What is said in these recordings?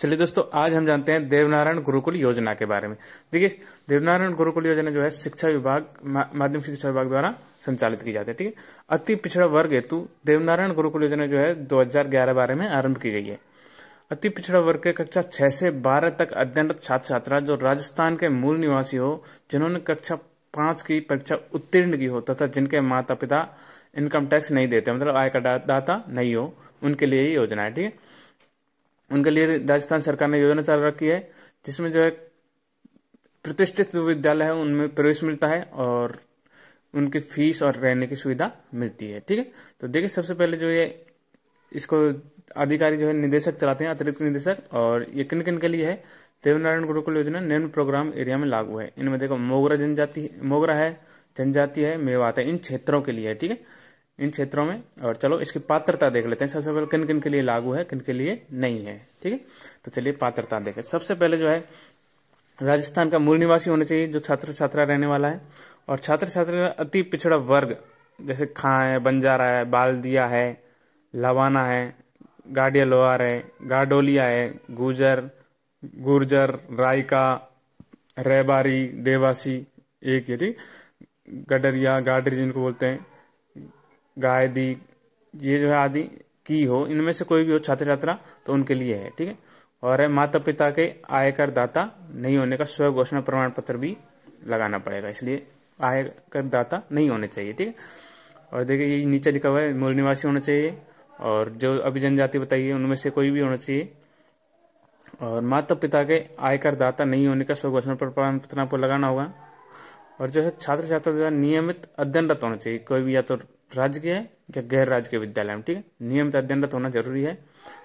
चलिए दोस्तों आज हम जानते हैं देवनारायण गुरुकुल योजना के बारे में देखिए देवनारायण गुरुकुल योजना जो है शिक्षा विभाग माध्यमिक शिक्षा विभाग द्वारा संचालित की जाती है ठीक है अति पिछड़ा वर्ग हेतु देवनारायण गुरुकुल योजना जो है दो हजार में आरंभ की गई है अति पिछड़ा वर्ग के कक्षा छह से बारह तक अध्ययनरत छात्र छात्रा जो राजस्थान के मूल निवासी हो जिन्होंने कक्षा पांच की परीक्षा उत्तीर्ण की हो तथा जिनके माता पिता इनकम टैक्स नहीं देते मतलब आय का दाता नहीं हो उनके लिए ये योजना है ठीक है उनके लिए राजस्थान सरकार ने योजना चल रखी है जिसमें जो है प्रतिष्ठित विद्यालय है उनमें प्रवेश मिलता है और उनकी फीस और रहने की सुविधा मिलती है ठीक है तो देखिए सबसे पहले जो ये इसको अधिकारी जो है निदेशक चलाते हैं अतिरिक्त निदेशक और ये किन किन के लिए है देवनारायण गुरुकुल योजना निम्न प्रोग्राम एरिया में लागू है इनमें देखो मोगरा जनजाति मोगरा है जनजाति है मेवात है इन क्षेत्रों के लिए ठीक है इन क्षेत्रों में और चलो इसकी पात्रता देख लेते हैं सबसे पहले किन किन के लिए लागू है किन के लिए नहीं है ठीक है तो चलिए पात्रता देखें सबसे पहले जो है राजस्थान का मूल निवासी होना चाहिए जो छात्र छात्रा रहने वाला है और छात्र छात्रा अति पिछड़ा वर्ग जैसे खां है बंजारा है बालदिया है लवाना है गाडिया लोहार है गाडोलिया है गुजर गुर्जर रायका रेबारी देवासी एक ये ठीक गडरिया गाडरी जिनको बोलते हैं गाय दी ये जो है आदि की हो इनमें से कोई भी हो छात्र छात्रा तो उनके लिए है ठीक है और है माता पिता के आयकर दाता नहीं होने का स्व घोषणा प्रमाण पत्र भी लगाना पड़ेगा इसलिए आयकर दाता नहीं होने चाहिए ठीक है और देखिए ये नीचे लिखा हुआ है मूल निवासी होना चाहिए और जो अभी जनजाति बताइए उनमें से कोई भी होना चाहिए और माता पिता के आयकर दाता नहीं होने का स्व घोषणा प्रमाण पत्र आपको लगाना होगा और जो है छात्र छात्रा द्वारा नियमित अध्ययनरत होना चाहिए कोई भी या तो राजकीय या गैर राजकीय विद्यालय में ठीक है नियमित अध्ययनरत होना जरूरी है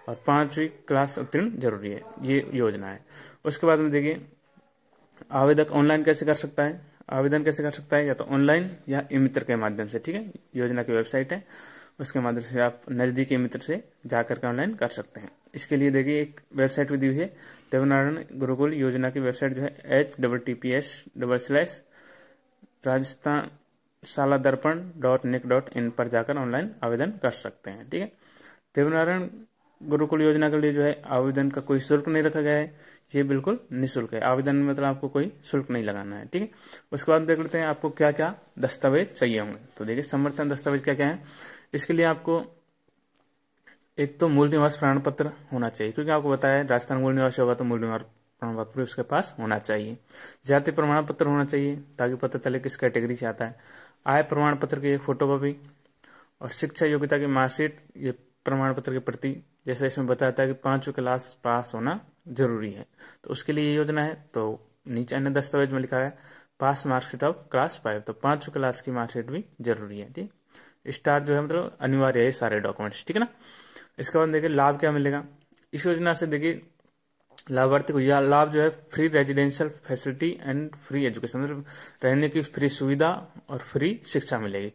और पांचवी क्लास उत्तीर्ण जरूरी है ये योजना है उसके बाद में देखिए आवेदक ऑनलाइन कैसे कर सकता है आवेदन कैसे कर सकता है या तो ऑनलाइन या ई मित्र के माध्यम से ठीक है योजना की वेबसाइट है उसके माध्यम से आप नज़दीकी मित्र से जाकर के ऑनलाइन कर सकते हैं इसके लिए देखिए एक वेबसाइट भी दी हुई है देवनारायण गुरुकुल योजना की वेबसाइट जो है H double T P S double slash Rajasthan Shala Darpan dot nic dot in पर जाकर ऑनलाइन आवेदन कर सकते हैं ठीक है देवनारायण गुरुकुल योजना के लिए जो है आवेदन का कोई शुल्क नहीं रखा गया है ये बिल्कुल निःशुल्क है आवेदन में मतलब आपको कोई शुल्क नहीं लगाना है ठीक है उसके बाद देख लेते हैं आपको क्या क्या दस्तावेज चाहिए होंगे तो देखिए समर्थन दस्तावेज क्या क्या है इसके लिए आपको एक तो मूल निवास प्रमाण पत्र होना चाहिए क्योंकि आपको बताया राजस्थान मूल निवास होगा तो मूल निवास प्रमाण पत्र उसके पास होना चाहिए जाति प्रमाण पत्र होना चाहिए ताकि पता चले किस कैटेगरी से आता है आय प्रमाण पत्र की एक कॉपी और शिक्षा योग्यता की मार्कशीट ये प्रमाण पत्र के प्रति जैसे इसमें बताया था कि पांचवी क्लास पास होना जरूरी है तो उसके लिए ये योजना है तो नीचे अन्य दस्तावेज में लिखा है pass marksheet of class five तो पांचवी क्लास की मार्कशीट भी जरूरी है ठीक स्टार जो है मतलब अनिवार्य है सारे डॉक्यूमेंट्स ठीक है ना इसके बाद देखिए लाभ क्या मिलेगा इस योजना से देखिए लाभार्थी को यह लाभ जो है free residential facility and free education मतलब रहने की फ्री सुविधा और फ्री शिक्षा मिलेगी